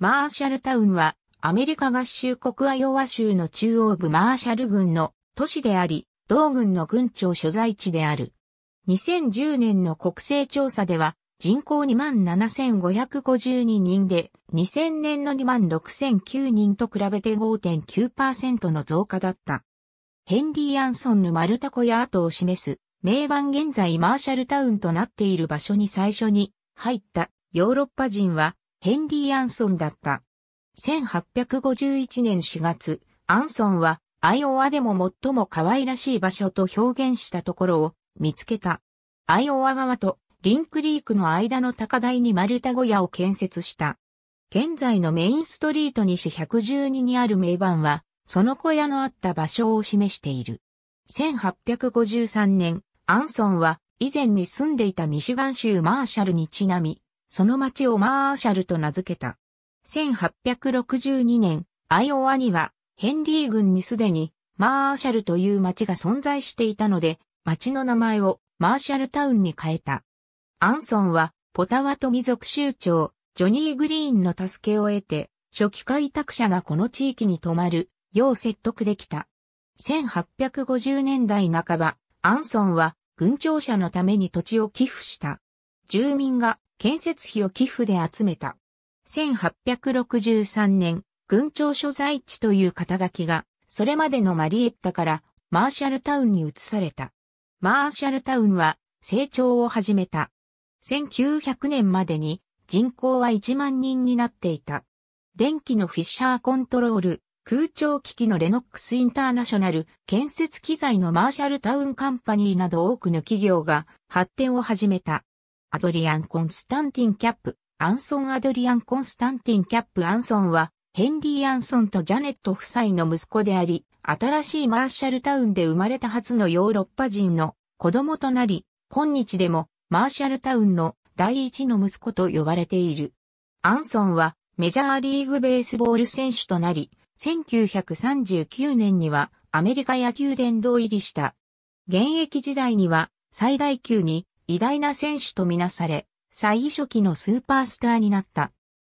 マーシャルタウンは、アメリカ合衆国アヨアワ州の中央部マーシャル軍の都市であり、同軍の軍庁所在地である。2010年の国勢調査では、人口27,552人で、2000年の26,009人と比べて5.9%の増加だった。ヘンリー・アンソンの丸タコや跡を示す、名盤現在マーシャルタウンとなっている場所に最初に入ったヨーロッパ人は、ヘンリー・アンソンだった。1851年4月、アンソンはアイオワでも最も可愛らしい場所と表現したところを見つけた。アイオワ川とリンクリークの間の高台に丸太小屋を建設した。現在のメインストリート西112にある名盤は、その小屋のあった場所を示している。1853年、アンソンは以前に住んでいたミシガン州マーシャルにちなみ、その町をマーシャルと名付けた。1862年、アイオワには、ヘンリー軍にすでに、マーシャルという町が存在していたので、町の名前をマーシャルタウンに変えた。アンソンは、ポタワトミ族州長、ジョニー・グリーンの助けを得て、初期開拓者がこの地域に泊まる、よう説得できた。1850年代半ば、アンソンは、軍庁舎のために土地を寄付した。住民が建設費を寄付で集めた。1863年、軍庁所在地という肩書きが、それまでのマリエッタからマーシャルタウンに移された。マーシャルタウンは成長を始めた。1900年までに人口は1万人になっていた。電気のフィッシャーコントロール、空調機器のレノックスインターナショナル、建設機材のマーシャルタウンカンパニーなど多くの企業が発展を始めた。アドリアン・コンスタンティン・キャップ、アンソン・アドリアン・コンスタンティン・キャップ・アンソンは、ヘンリー・アンソンとジャネット夫妻の息子であり、新しいマーシャルタウンで生まれた初のヨーロッパ人の子供となり、今日でもマーシャルタウンの第一の息子と呼ばれている。アンソンはメジャーリーグベースボール選手となり、1939年にはアメリカ野球殿堂入りした。現役時代には最大級に偉大な選手とみなされ、最初期のスーパースターになった。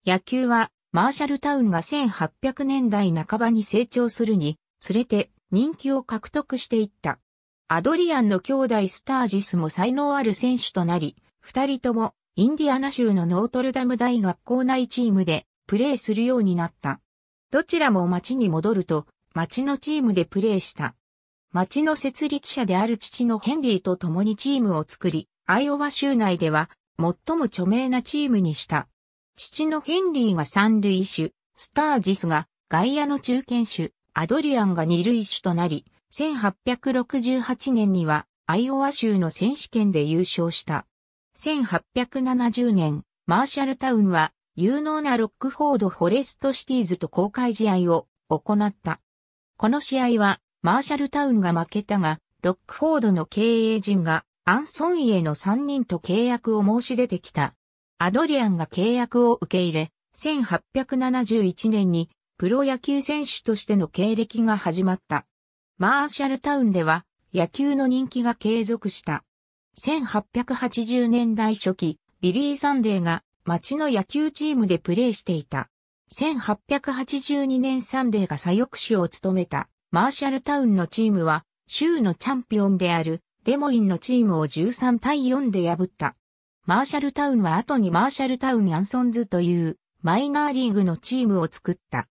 野球は、マーシャルタウンが1800年代半ばに成長するに、つれて人気を獲得していった。アドリアンの兄弟スタージスも才能ある選手となり、二人ともインディアナ州のノートルダム大学校内チームでプレーするようになった。どちらも町に戻ると、町のチームでプレーした。町の設立者である父のヘンリーと共にチームを作り、アイオワ州内では、最も著名なチームにした。父のヘンリーが三塁手、スタージスが外野の中堅手、アドリアンが二塁手となり、1868年にはアイオワ州の選手権で優勝した。1870年、マーシャルタウンは有能なロックフォード・フォレスト・シティーズと公開試合を行った。この試合はマーシャルタウンが負けたが、ロックフォードの経営陣がアンソンエの3人と契約を申し出てきた。アドリアンが契約を受け入れ、1871年にプロ野球選手としての経歴が始まった。マーシャルタウンでは野球の人気が継続した。1880年代初期、ビリー・サンデーが町の野球チームでプレーしていた。1882年サンデーが左翼手を務めたマーシャルタウンのチームは州のチャンピオンであるデモインのチームを13対4で破った。マーシャルタウンは後にマーシャルタウン・アンソンズというマイナーリーグのチームを作った。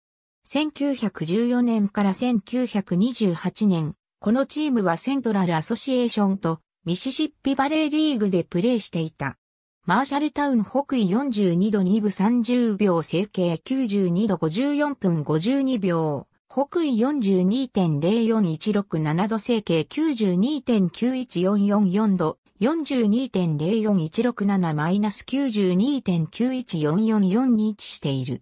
1914年から1928年、このチームはセントラル・アソシエーションとミシシッピバレーリーグでプレーしていた。マーシャルタウン北緯42度2分30秒整形92度54分52秒。北緯42.04167度西形92.91444度42.04167-92.91444に位置している。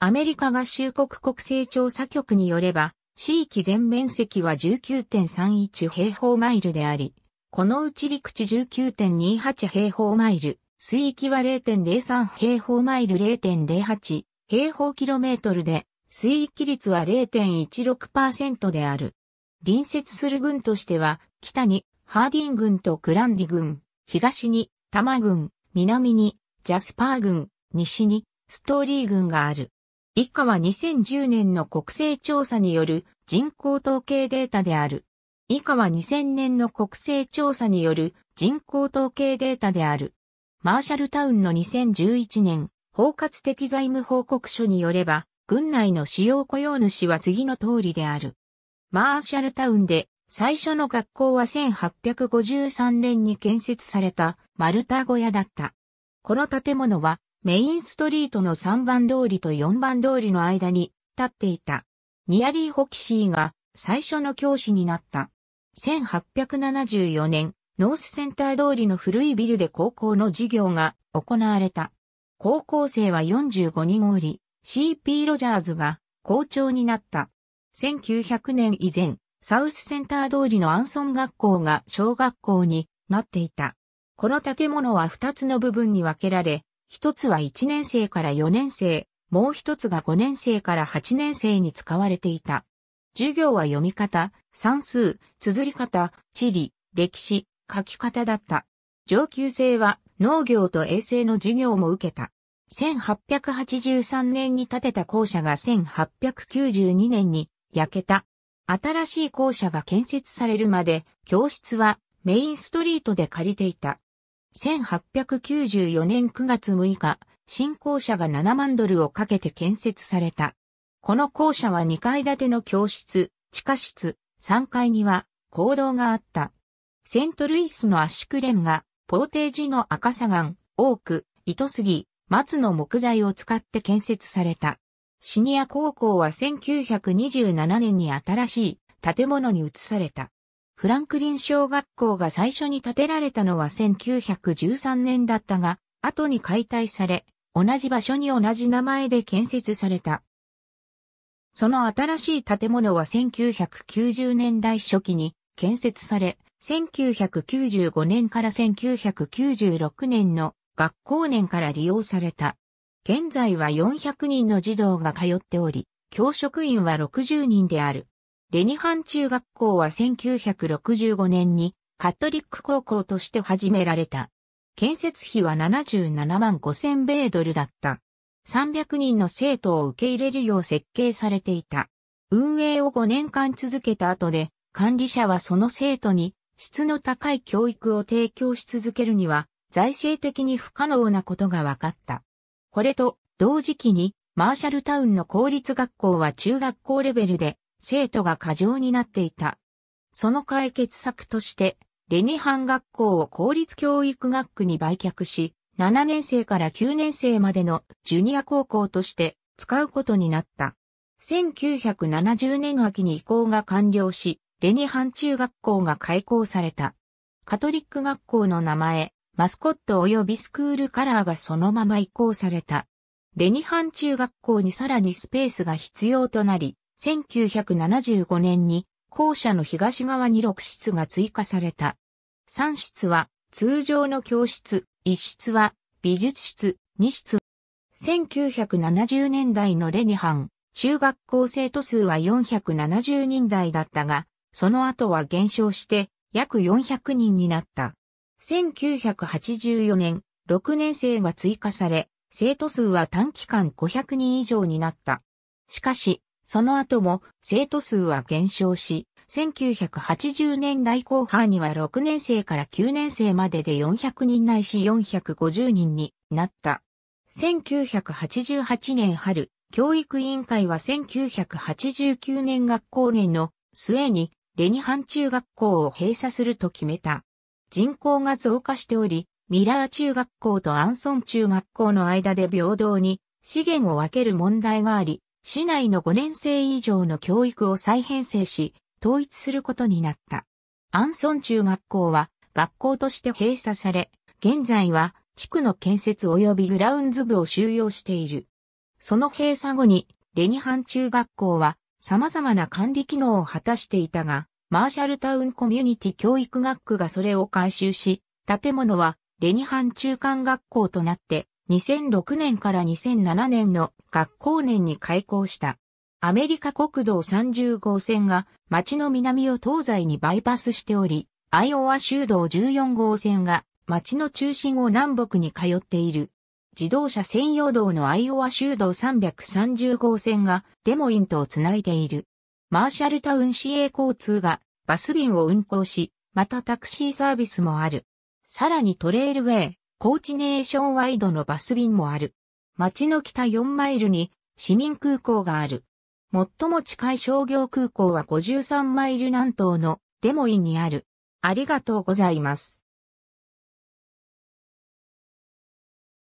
アメリカ合衆国国勢調査局によれば、地域全面積は19.31平方マイルであり、このうち陸地19.28平方マイル、水域は0.03平方マイル0.08平方キロメートルで、水域率は0.16%である。隣接する軍としては、北にハーディン軍とクランディ軍、東にタマ軍、南にジャスパー軍、西にストーリー軍がある。以下は2010年の国勢調査による人口統計データである。以下は2000年の国勢調査による人口統計データである。マーシャルタウンの2011年包括的財務報告書によれば、軍内の主要雇用主は次の通りである。マーシャルタウンで最初の学校は1853年に建設されたマルタ小屋だった。この建物はメインストリートの3番通りと4番通りの間に立っていた。ニアリー・ホキシーが最初の教師になった。1874年、ノースセンター通りの古いビルで高校の授業が行われた。高校生は45人おり、CP ロジャーズが校長になった。1900年以前、サウスセンター通りのアンソン学校が小学校になっていた。この建物は2つの部分に分けられ、1つは1年生から4年生、もう1つが5年生から8年生に使われていた。授業は読み方、算数、綴り方、地理、歴史、書き方だった。上級生は農業と衛生の授業も受けた。1883年に建てた校舎が1892年に焼けた。新しい校舎が建設されるまで教室はメインストリートで借りていた。1894年9月6日、新校舎が7万ドルをかけて建設された。この校舎は2階建ての教室、地下室、3階には講堂があった。セントルイスの圧縮レンが、ポーテージの赤砂岩、多く、糸杉、松の木材を使って建設された。シニア高校は1927年に新しい建物に移された。フランクリン小学校が最初に建てられたのは1913年だったが、後に解体され、同じ場所に同じ名前で建設された。その新しい建物は1990年代初期に建設され、1995年から1996年の学校年から利用された。現在は400人の児童が通っており、教職員は60人である。レニハン中学校は1965年にカトリック高校として始められた。建設費は77万5000米ドルだった。300人の生徒を受け入れるよう設計されていた。運営を5年間続けた後で、管理者はその生徒に質の高い教育を提供し続けるには、財政的に不可能なことが分かった。これと同時期にマーシャルタウンの公立学校は中学校レベルで生徒が過剰になっていた。その解決策としてレニハン学校を公立教育学区に売却し、7年生から9年生までのジュニア高校として使うことになった。1970年秋に移行が完了し、レニハン中学校が開校された。カトリック学校の名前、マスコット及びスクールカラーがそのまま移行された。レニハン中学校にさらにスペースが必要となり、1975年に校舎の東側に6室が追加された。3室は通常の教室、1室は美術室、2室。1970年代のレニハン、中学校生徒数は470人台だったが、その後は減少して約400人になった。1984年、6年生が追加され、生徒数は短期間500人以上になった。しかし、その後も生徒数は減少し、1980年代後半には6年生から9年生までで400人ないし450人になった。1988年春、教育委員会は1989年学校年の末にレニハン中学校を閉鎖すると決めた。人口が増加しており、ミラー中学校とアンソン中学校の間で平等に資源を分ける問題があり、市内の5年生以上の教育を再編成し、統一することになった。アンソン中学校は学校として閉鎖され、現在は地区の建設及びグラウンズ部を収容している。その閉鎖後にレニハン中学校は様々な管理機能を果たしていたが、マーシャルタウンコミュニティ教育学区がそれを改修し、建物はレニハン中間学校となって、2006年から2007年の学校年に開校した。アメリカ国道30号線が町の南を東西にバイパスしており、アイオワ州道14号線が町の中心を南北に通っている。自動車専用道のアイオワ州道330号線がデモインとをつないでいる。マーシャルタウン市営交通がバス便を運行し、またタクシーサービスもある。さらにトレイルウェイ、コーチネーションワイドのバス便もある。町の北4マイルに市民空港がある。最も近い商業空港は53マイル南東のデモインにある。ありがとうございます。